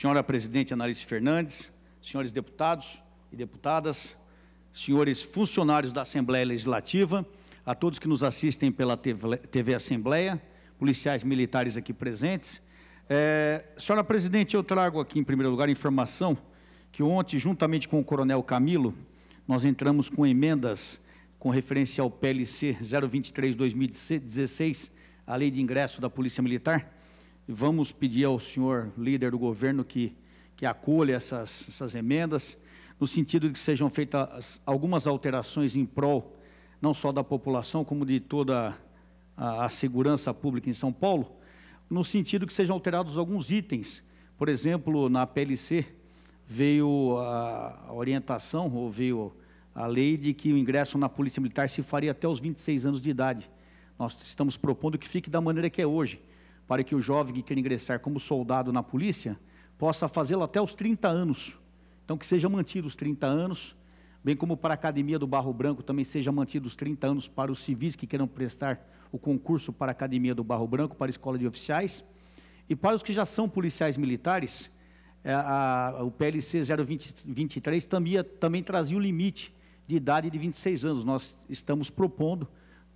senhora presidente Analice Fernandes, senhores deputados e deputadas, senhores funcionários da Assembleia Legislativa, a todos que nos assistem pela TV Assembleia, policiais militares aqui presentes. É, senhora presidente, eu trago aqui, em primeiro lugar, informação que ontem, juntamente com o coronel Camilo, nós entramos com emendas com referência ao PLC 023-2016, a Lei de Ingresso da Polícia Militar, Vamos pedir ao senhor líder do governo que, que acolha essas, essas emendas, no sentido de que sejam feitas algumas alterações em prol não só da população, como de toda a, a segurança pública em São Paulo, no sentido que sejam alterados alguns itens. Por exemplo, na PLC veio a orientação, ou veio a lei de que o ingresso na Polícia Militar se faria até os 26 anos de idade. Nós estamos propondo que fique da maneira que é hoje para que o jovem que quer ingressar como soldado na polícia possa fazê-lo até os 30 anos. Então, que seja mantido os 30 anos, bem como para a Academia do Barro Branco também seja mantido os 30 anos para os civis que queiram prestar o concurso para a Academia do Barro Branco, para a Escola de Oficiais. E para os que já são policiais militares, a, é, a, o PLC 023 também, também trazia o limite de idade de 26 anos. Nós estamos propondo,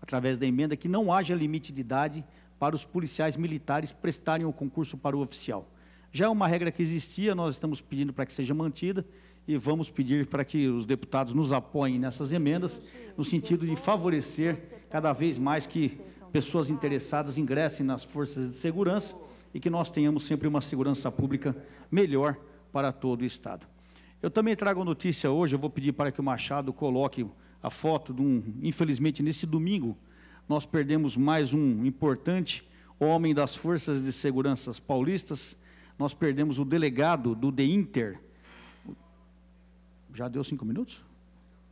através da emenda, que não haja limite de idade para os policiais militares prestarem o concurso para o oficial. Já é uma regra que existia, nós estamos pedindo para que seja mantida e vamos pedir para que os deputados nos apoiem nessas emendas, no sentido de favorecer cada vez mais que pessoas interessadas ingressem nas forças de segurança e que nós tenhamos sempre uma segurança pública melhor para todo o Estado. Eu também trago notícia hoje, eu vou pedir para que o Machado coloque a foto de um, infelizmente, nesse domingo, nós perdemos mais um importante homem das Forças de Segurança Paulistas, nós perdemos o delegado do De Inter. Já deu cinco minutos?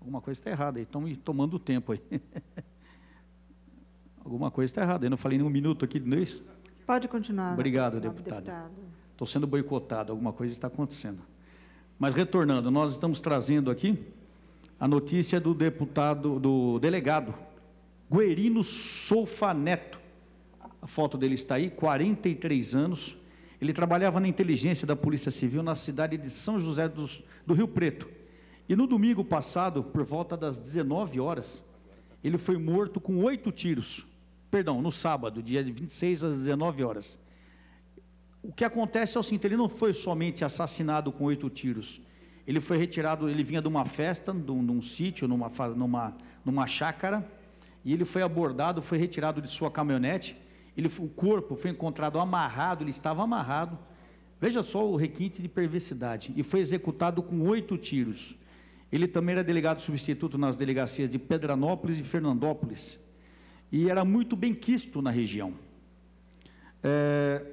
Alguma coisa está errada aí, estão me tomando tempo aí. Alguma coisa está errada, eu não falei nem um minuto aqui, não é Pode continuar. Obrigado, deputado. Estou sendo boicotado, alguma coisa está acontecendo. Mas retornando, nós estamos trazendo aqui a notícia do deputado, do delegado Guerino Solfaneto, a foto dele está aí, 43 anos. Ele trabalhava na inteligência da Polícia Civil na cidade de São José dos, do Rio Preto. E no domingo passado, por volta das 19 horas, ele foi morto com oito tiros. Perdão, no sábado, dia 26 às 19 horas. O que acontece é o seguinte: ele não foi somente assassinado com oito tiros. Ele foi retirado, ele vinha de uma festa, de um, de um sítio, numa, numa, numa chácara e ele foi abordado, foi retirado de sua caminhonete, ele, o corpo foi encontrado amarrado, ele estava amarrado, veja só o requinte de perversidade, e foi executado com oito tiros. Ele também era delegado substituto nas delegacias de Pedranópolis e Fernandópolis, e era muito bem quisto na região. É,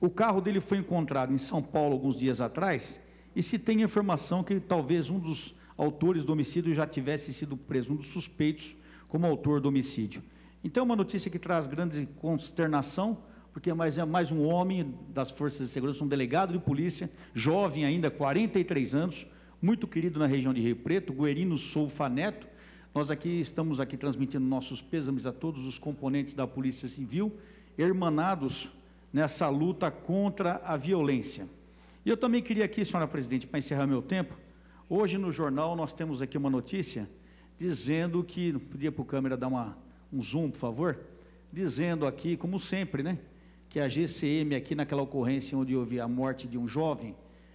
o carro dele foi encontrado em São Paulo alguns dias atrás, e se tem informação que talvez um dos autores do homicídio já tivesse sido preso, um dos suspeitos como autor do homicídio. Então, é uma notícia que traz grande consternação, porque é mais é mais um homem das forças de segurança, um delegado de polícia, jovem ainda, 43 anos, muito querido na região de Rio Preto, Guerino Soufa Neto. Nós aqui estamos aqui transmitindo nossos pêsames a todos os componentes da Polícia Civil, hermanados nessa luta contra a violência. E eu também queria aqui, senhora presidente, para encerrar meu tempo, hoje no jornal nós temos aqui uma notícia dizendo que. podia para o câmera dar uma, um zoom, por favor. Dizendo aqui, como sempre, né? Que a GCM, aqui naquela ocorrência onde houve a morte de um jovem,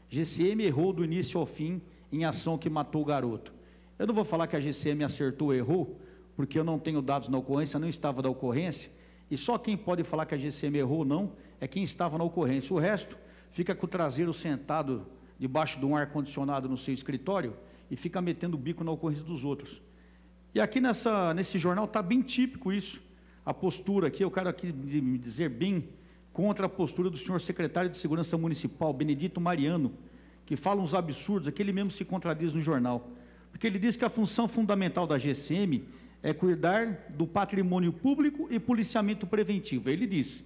GCM errou do início ao fim em ação que matou o garoto. Eu não vou falar que a GCM acertou ou errou, porque eu não tenho dados na ocorrência, não estava da ocorrência, e só quem pode falar que a GCM errou ou não é quem estava na ocorrência. O resto fica com o traseiro sentado debaixo de um ar-condicionado no seu escritório e fica metendo o bico na ocorrência dos outros. E aqui nessa, nesse jornal está bem típico isso, a postura aqui, eu quero aqui me dizer bem contra a postura do senhor secretário de Segurança Municipal, Benedito Mariano, que fala uns absurdos aqui, é ele mesmo se contradiz no jornal. Porque ele diz que a função fundamental da GCM é cuidar do patrimônio público e policiamento preventivo. Ele diz.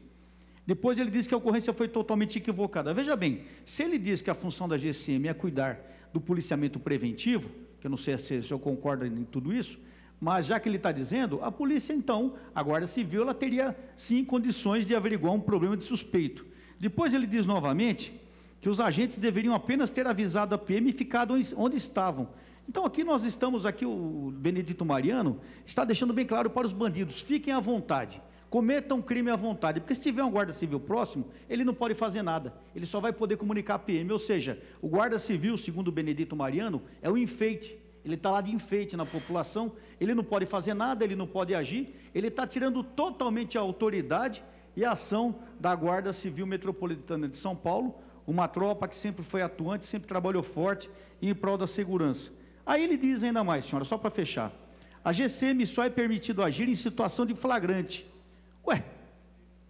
Depois ele diz que a ocorrência foi totalmente equivocada. Veja bem, se ele diz que a função da GCM é cuidar do policiamento preventivo, que eu não sei se o senhor concorda em tudo isso, mas já que ele está dizendo, a polícia então, a Guarda Civil, ela teria sim condições de averiguar um problema de suspeito. Depois ele diz novamente que os agentes deveriam apenas ter avisado a PM e ficado onde estavam. Então aqui nós estamos, aqui o Benedito Mariano está deixando bem claro para os bandidos, fiquem à vontade, cometam crime à vontade, porque se tiver um guarda civil próximo, ele não pode fazer nada, ele só vai poder comunicar a PM, ou seja, o guarda civil, segundo o Benedito Mariano, é o enfeite, ele está lá de enfeite na população, ele não pode fazer nada, ele não pode agir, ele está tirando totalmente a autoridade e a ação da Guarda Civil Metropolitana de São Paulo, uma tropa que sempre foi atuante, sempre trabalhou forte em prol da segurança. Aí ele diz ainda mais, senhora, só para fechar: a GCM só é permitido agir em situação de flagrante. Ué,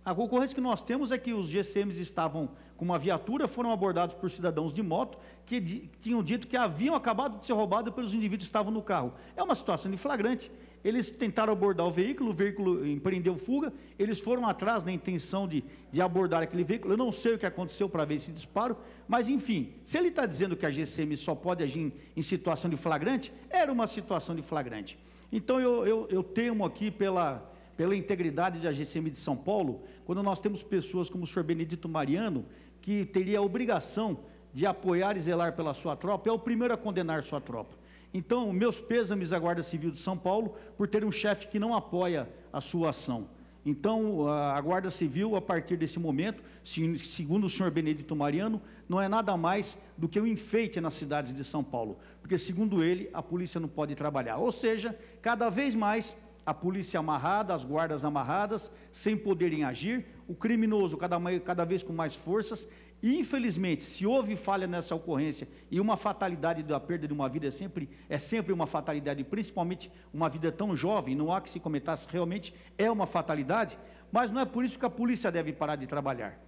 a ocorrência que nós temos é que os GCMs estavam com uma viatura, foram abordados por cidadãos de moto que di tinham dito que haviam acabado de ser roubados pelos indivíduos que estavam no carro. É uma situação de flagrante. Eles tentaram abordar o veículo, o veículo empreendeu fuga, eles foram atrás na intenção de, de abordar aquele veículo. Eu não sei o que aconteceu para ver esse disparo, mas enfim, se ele está dizendo que a GCM só pode agir em, em, situação de flagrante, era uma situação de flagrante. Então eu, eu, eu temo aqui pela pela integridade da GCM de São Paulo, quando nós temos pessoas como o senhor Benedito Mariano, que teria a obrigação de apoiar e zelar pela sua tropa, é o primeiro a condenar sua tropa. Então, meus pêsames à Guarda Civil de São Paulo por ter um chefe que não apoia a sua ação. Então, a Guarda Civil, a partir desse momento, segundo o senhor Benedito Mariano, não é nada mais do que um enfeite nas cidades de São Paulo, porque, segundo ele, a polícia não pode trabalhar. Ou seja, cada vez mais a polícia amarrada, as guardas amarradas, sem poderem agir, o criminoso cada, cada vez com mais forças. infelizmente, se houve falha nessa ocorrência e uma fatalidade da perda de uma vida é sempre, é sempre uma fatalidade, principalmente uma vida tão jovem, não há que se comentasse realmente é uma fatalidade, mas não é por isso que a polícia deve parar de trabalhar.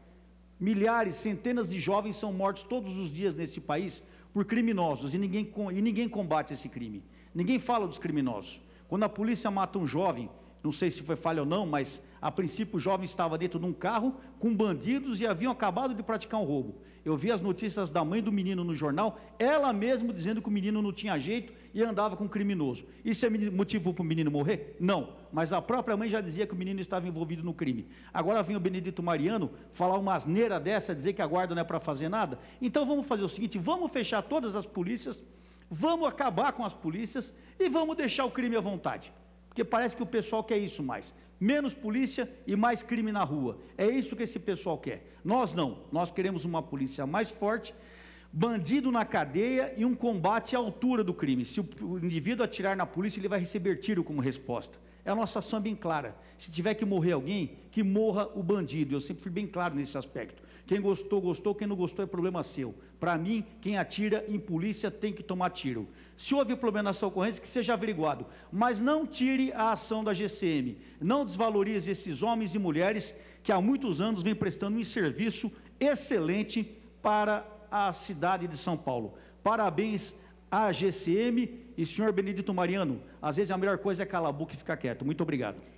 Milhares, centenas de jovens são mortos todos os dias nesse país por criminosos e ninguém, e ninguém combate esse crime. Ninguém fala dos criminosos. Quando a polícia mata um jovem, não sei se foi falha ou não, mas a princípio o jovem estava dentro de um carro com bandidos e haviam acabado de praticar um roubo. Eu vi as notícias da mãe do menino no jornal, ela mesma dizendo que o menino não tinha jeito e andava com um criminoso. Isso é motivo para o menino morrer? Não, mas a própria mãe já dizia que o menino estava envolvido no crime. Agora vem o Benedito Mariano falar uma asneira dessa, dizer que a guarda não é para fazer nada. Então vamos fazer o seguinte: vamos fechar todas as polícias vamos acabar com as polícias e vamos deixar o crime à vontade. Porque parece que o pessoal quer isso mais. Menos polícia e mais crime na rua. É isso que esse pessoal quer. Nós não. Nós queremos uma polícia mais forte, bandido na cadeia e um combate à altura do crime. Se o indivíduo atirar na polícia, ele vai receber tiro como resposta. É a nossa ação bem clara. Se tiver que morrer alguém, que morra o bandido. Eu sempre fui bem claro nesse aspecto. Quem gostou, gostou. Quem não gostou, é problema seu. Para mim, quem atira em polícia tem que tomar tiro. Se houve problema nessa ocorrência, que seja averiguado. Mas não tire a ação da GCM. Não desvalorize esses homens e mulheres que há muitos anos vêm prestando um serviço excelente para a cidade de São Paulo. Parabéns a GCM e senhor Benedito Mariano, às vezes a melhor coisa é calar a boca e ficar quieto. Muito obrigado.